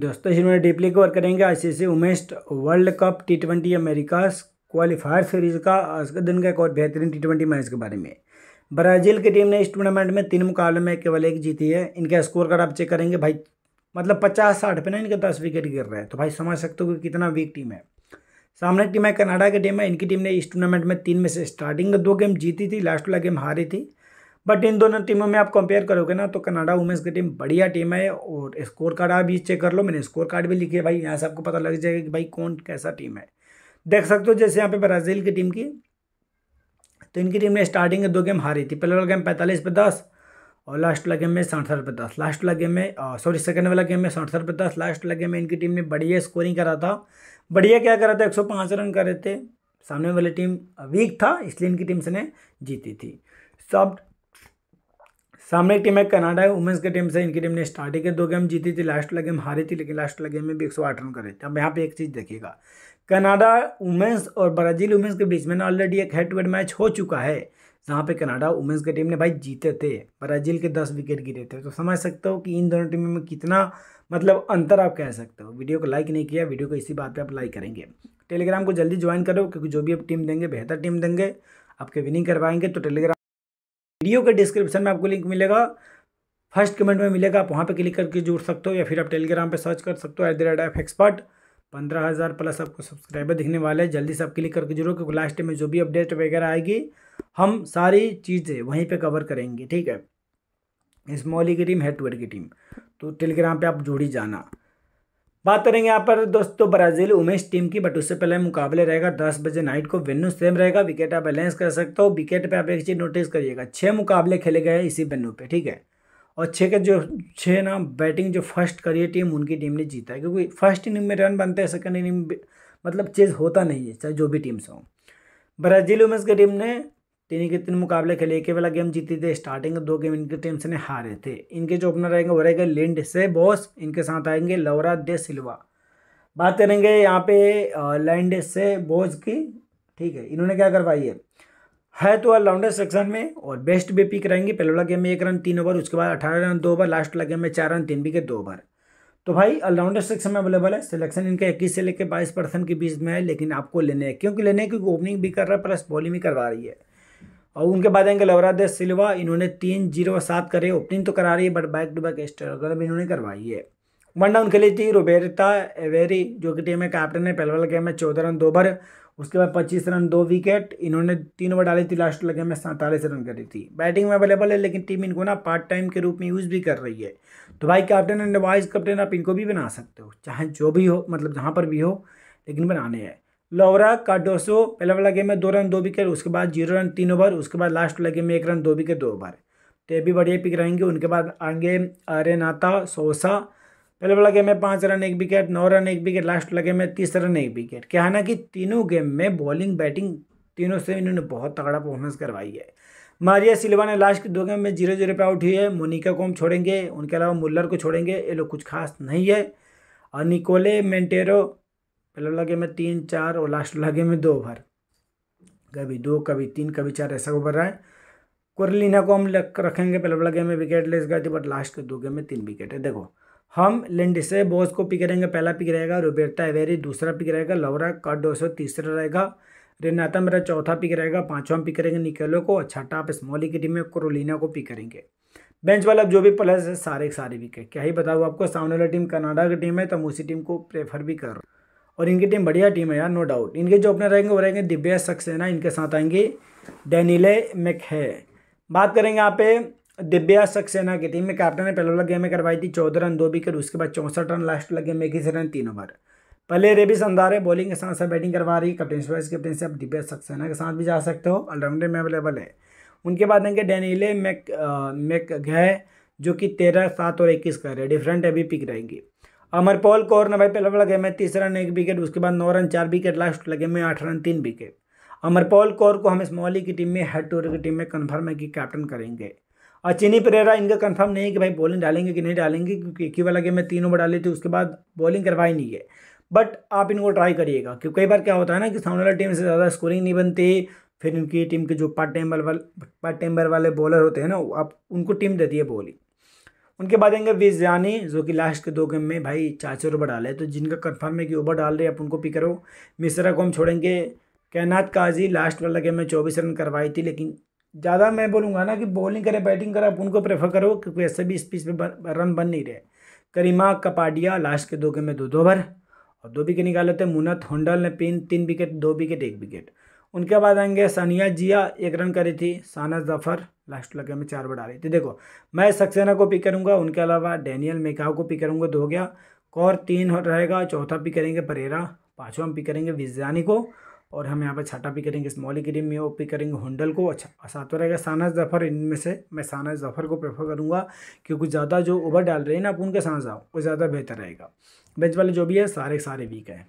दोस्तों इसमें deeply cover करेंगे से women's world cup T twenty America qualifier series का आज के दिन का एक और बेहतरीन टी ट्वेंटी मैच के बारे में ब्राज़ील की टीम ने इस टूर्नामेंट में तीन मुकाबले में केवल एक जीती है इनका स्कोर कार्ड आप चेक करेंगे भाई मतलब पचास साठ पे ना इनके दस विकेट गिर रहे हैं तो भाई समझ सकते हो कि कितना वीक टीम है सामने टीम है कनाडा की टीम है इनकी टीम ने इस टूर्नामेंट में तीन में से स्टार्टिंग दो गेम जीती थी लास्ट वाला गेम हारी थी बट इन दोनों टीमों में आप कंपेयर करोगे ना तो कनाडा वुमेंस की टीम बढ़िया टीम है और स्कोर कार्ड आप भी चेक कर लो मैंने स्कोर कार्ड भी लिखे भाई यहाँ से आपको पता लग जाएगा कि भाई कौन कैसा टीम है देख सकते हो जैसे यहाँ पे ब्राज़ील की टीम की तो इनकी टीम ने स्टार्टिंग दो गेम हारी थी पहले वाला गेम पैंतालीस पे दस और लास्ट वाला गेम में सड़सठ पे दस लास्ट वाला गेम में सॉरी सेकंड वाला गेम में सड़सठ पे दस लास्ट वाला गेम में इनकी टीम ने बढ़िया स्कोरिंग करा था बढ़िया क्या करा था एक सौ पाँच रन करे थे सामने वाली टीम वीक था इसलिए इनकी टीम से ने जीती थी सब सामने एक टीम है कनाडा है वुमेंस की टीम से इनकी टीम ने स्टार्टिंग के दो गेम जीती थी लास्ट वाला गेम हारी थी लेकिन लास्ट वाला गेम में भी एक सौ आठ रन करे थे अब यहाँ पे एक चीज़ देखिएगा कनाडा वुमेंस और ब्राज़ील वुमेंस के बीच में ना ऑलरेडी एक हेड टू हेड मैच हो चुका है जहाँ पे कनाडा वुमेंस की टीम ने भाई जीते थे ब्राज़ील के दस विकेट गिरे थे तो समझ सकते हो कि इन दोनों टीमों में कितना मतलब अंतर आप कह सकते हो वीडियो को लाइक नहीं किया वीडियो को इसी बात पर आप लाइक करेंगे टेलीग्राम को जल्दी ज्वाइन करो क्योंकि जो भी आप टीम देंगे बेहतर टीम देंगे आपके विनिंग करवाएंगे तो टेलीग्राम वीडियो के डिस्क्रिप्शन में आपको लिंक मिलेगा फर्स्ट कमेंट में मिलेगा आप वहाँ पर क्लिक करके जुड़ सकते हो या फिर आप टेलीग्राम पर सर्च कर सकते हो at the rate of expert पंद्रह हज़ार प्लस आपको सब्सक्राइबर दिखने वाले हैं जल्दी से आप क्लिक करके जुड़ो क्योंकि लास्ट में जो भी अपडेट वगैरह आएगी हम सारी चीज़ें वहीं पर कवर करेंगे ठीक है स्मॉली की टीम हेडवेयर की टीम तो टेलीग्राम पर आप जुड़ ही जाना बात करेंगे यहाँ पर दोस्तों ब्राजील उमेश टीम की बट उससे पहले मुकाबले रहेगा दस बजे नाइट को वेन्यू सेम रहेगा विकेट आप बैलेंस कर सकते हो विकेट पे आप एक चीज़ नोटिस करिएगा छः मुकाबले खेले गए इसी वेन्यू पे ठीक है और छः के जो छः ना बैटिंग जो फर्स्ट करी टीम उनकी टीम ने जीता है क्योंकि फर्स्ट इनिंग में रन बनते हैं सेकेंड इनिंग मतलब चीज़ होता नहीं है चाहे जो भी टीम्स हों ब्राजील उमेश की टीम ने तीन के तीन मुकाबले खेले के वाला गेम जीते थे स्टार्टिंग दो गेम इनके टीम से हारे थे इनके जो ओपनर आएंगे वो रहेगा लिंड से बॉस इनके साथ आएंगे लवरा दे सिल्वा बात करेंगे यहाँ पे लैंड से बोज की ठीक है इन्होंने क्या करवाई है है तो ऑलराउंडर सेक्शन में और बेस्ट भी पिक रहेंगे पहले वाला गेम में एक रन तीन ओवर उसके बाद अठारह रन दो ओवर लास्ट वाला गेम में चार रन तीन के दो ओवर तो भाई ऑलराउंडर सेक्शन में अवेलेबल है सिलेक्शन इनका इक्कीस से लेकर बाईस परसेंट के बीच में है लेकिन आपको लेने हैं क्योंकि लेने क्योंकि ओपनिंग भी कर रहा है प्लस बॉलिंग भी करवा रही है और उनके बाद आएंगे लवरा दे सिल्वा इन्होंने तीन जीरो सात करे ओपनिंग तो करा रही है but back to back struggle भी इन्होंने करवाई है वन डाउन खेली थी रोबेरता एवेरी जो कि टीम में कैप्टन है पहले वाले गेम में चौदह रन दो भर उसके बाद पच्चीस रन दो विकेट इन्होंने तीन ओवर डाली थी लास्ट लगे में सैंतालीस रन करी थी बैटिंग में अवेलेबल है लेकिन टीम इनको ना पार्ट टाइम के रूप में यूज़ भी कर रही है तो भाई कैप्टन एंड वाइस कैप्टन आप इनको भी बना सकते हो चाहे जो भी हो मतलब जहाँ पर भी हो लेकिन बनाने हैं लोहरा का पहला पहले वाला गेम में दो रन दो विकेट उसके बाद जीरो रन तीन ओवर उसके बाद लास्ट वाला गेम में एक रन दो विकेट दो ओवर तो ये भी बढ़िया पिक रहेंगे उनके बाद आगे अरेनाता सोसा पहले वाला गेम में पाँच रन एक विकेट नौ रन एक विकेट लास्ट वाला गेम में तीस रन एक विकेट क्या है ना कि तीनों गेम में बॉलिंग बैटिंग तीनों से इन्होंने बहुत तगड़ा परफॉर्मेंस करवाई है मारिया सिल्वा ने लास्ट के दो गेम में जीरो जीरो पे आउट हुई है मोनिका को हम छोड़ेंगे उनके अलावा मुल्लर को छोड़ेंगे ये लोग कुछ खास नहीं है और निकोले मेंटेरो पहले लगे में तीन चार और लास्ट लगे में दो ओवर कभी दो कभी तीन कभी चार ऐसा ओवर रहा है कुरलिना को हम रखेंगे पहले वाला गेम में विकेट लेस गए थे बट लास्ट के दो गेम में तीन विकेट है देखो हम लिंडसे बॉस को पिक करेंगे पहला पिक रहेगा रोबेटा एवेरी दूसरा पिक रहेगा लवरा कडोसो तीसरा रहेगा रेनाता मेरा चौथा पिक रहेगा पांचवा पिक करेंगे निकेलो को अच्छा टाप स्मॉली की टीम में कुरोलिना को पिक करेंगे बेंच वाला जो भी प्लस है सारे सारे विकेट क्या ही बताऊँ आपको सामने वाली टीम कनाडा की टीम है तो हम उसी टीम को प्रेफर भी कर और इनकी टीम बढ़िया टीम है यार नो डाउट इनके जो ओपनर रहेंगे वो रहेंगे दिव्या सक्सेना इनके साथ आएंगी डेनिले है बात करेंगे यहाँ पे दिव्या सक्सेना की टीम में कैप्टन ने पहले वाला गेम में करवाई थी चौदह रन दो विकेट उसके बाद चौंसठ रन लास्ट वाला गेम में किसी रन तीन ओवर पहले संधार अंदारे बॉलिंग के साथ साथ बैटिंग करवा रही है कैप्टन वाइस कैप्टन से आप दिव्या सक्सेना के साथ भी जा सकते हो ऑलराउंडर में अवेलेबल है उनके बाद देंगे डेनिले मैक मैक घय जो कि तेरह सात और इक्कीस का है डिफरेंट अभी पिक रहेंगी पॉल कौर ने भाई पहला बड़ा गेम में तीसरा रन एक विकेट उसके बाद नौ रन चार विकेट लास्ट लगे में आठ रन तीन विकेट पॉल कौर को हम इस मोहली की टीम में हेड टूर की टीम में कन्फर्म है कि कैप्टन करेंगे और चिनी परेरा इनका कन्फर्म नहीं है कि भाई बॉलिंग डालेंगे कि नहीं डालेंगे क्योंकि एक ही वाला गेम में तीन ओवर डाली थी उसके बाद बॉलिंग करवाई नहीं है बट आप इनको ट्राई करिएगा क्योंकि कई बार क्या होता है ना कि सामने वाली टीम से ज़्यादा स्कोरिंग नहीं बनती फिर इनकी टीम के जो पार्ट टाइम वाले पार्ट टाइम वाले बॉलर होते हैं ना आप उनको टीम देती है बॉलिंग उनके बाद आएंगे विजयानी जो कि लास्ट के दो गेम में भाई चाचर ओवर डाले तो जिनका कन्फर्म है कि ओवर डाल रहे हैं आप उनको पिक करो मिश्रा को हम छोड़ेंगे कैनात काजी लास्ट वाला गेम में चौबीस रन करवाई थी लेकिन ज़्यादा मैं बोलूँगा ना कि बॉलिंग करें बैटिंग करें आप उनको प्रेफर करो क्योंकि ऐसे भी इस पिच में रन बन नहीं रहे करीमा कपाडिया लास्ट के दो गेम में दो दो ओवर और दो विकेट निकाले थे मुनत होंडल ने पिन तीन विकेट दो विकेट एक विकेट उनके बाद आएंगे सानिया जिया एक रन करी थी साना जफर लास्ट लगे में चार बढ़ा रही थी देखो मैं सक्सेना को पिक करूंगा उनके अलावा डैनियल मेकाओ को पिक करूंगा दो गया कौर तीन रहेगा चौथा पिक करेंगे परेरा पाँचवा हम पिक करेंगे विज्ञानी को और हम यहाँ पर छठा पिक करेंगे स्मॉली क्रीम में पिक करेंगे होंडल को अच्छा सातवा रहेगा साना जफर इनमें से मैं साना जफर को प्रेफर करूँगा क्योंकि ज़्यादा जो ओवर डाल रहे हैं ना आप उनके साथ जाओ वो ज़्यादा बेहतर रहेगा बेंच वाले जो भी है सारे सारे वीक हैं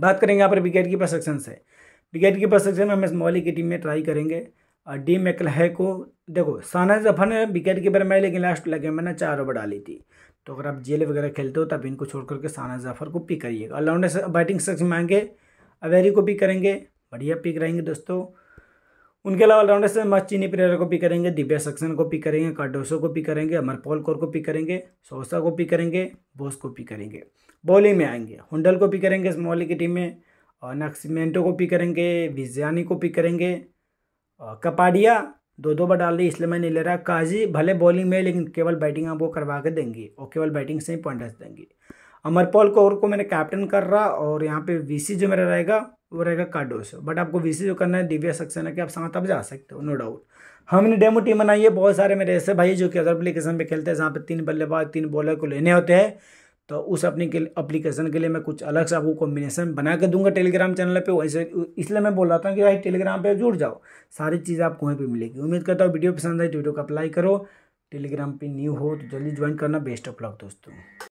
बात करेंगे यहाँ पर विकेट कीपर सेक्शन से विकेट कीपर सेक्शन में हम इस मोहली की टीम में ट्राई करेंगे और डी है को देखो साना जफर ने विकेट कीपर में लेकिन लास्ट लगे मैंने चार ओवर डाली थी तो अगर आप जेल वगैरह खेलते हो तब इनको छोड़ करके साना जफर को पिक करिएगा ऑलराउंडर बैटिंग सेक्शन में आएंगे अवेरी को पिक करेंगे बढ़िया पिक रहेंगे दोस्तों उनके अलावा ऑलराउंडर से चीनी प्लेयर को पिक करेंगे दिव्या सक्सन को पिक करेंगे कार्डोसो को पिक करेंगे अमरपोल कौर को पिक करेंगे सोसा को पिक करेंगे बोस को पिक करेंगे बॉलिंग में आएंगे हुडल को पिक करेंगे इस मोहली की टीम में और नक्सिमेंटो को पिक करेंगे विजयानी को पिक करेंगे और कपाडिया दो दो बार डाल दी इसलिए मैं नहीं ले रहा काजी भले बॉलिंग में लेकिन केवल बैटिंग आपको करवा के देंगी और केवल बैटिंग से ही पॉइंट रख देंगी अमरपाल कौर को मैंने कैप्टन कर रहा और यहाँ पे वीसी जो मेरा रहेगा वो रहेगा कार्डोस बट आपको वीसी जो करना है दिव्या सक्सेना के आप साथ आप जा सकते हो नो डाउट हमने डेमो टीम बनाई है बहुत सारे मेरे ऐसे भाई जो कि अदर एप्लीकेशन पर खेलते हैं जहाँ पर तीन बल्लेबाज तीन बॉलर को लेने होते हैं तो उस अपने के अप्लीकेशन के लिए मैं कुछ अलग से आपको कॉम्बिनेशन बना के दूंगा टेलीग्राम चैनल पे वैसे इसलिए मैं बोल रहा था कि भाई टेलीग्राम पे जुड़ जाओ सारी चीज़ आपको वहीं पे मिलेगी उम्मीद करता हूँ वीडियो पसंद आई तो वीडियो को अप्लाई करो टेलीग्राम पे न्यू हो तो जल्दी ज्वाइन करना बेस्ट ऑफ लक दोस्तों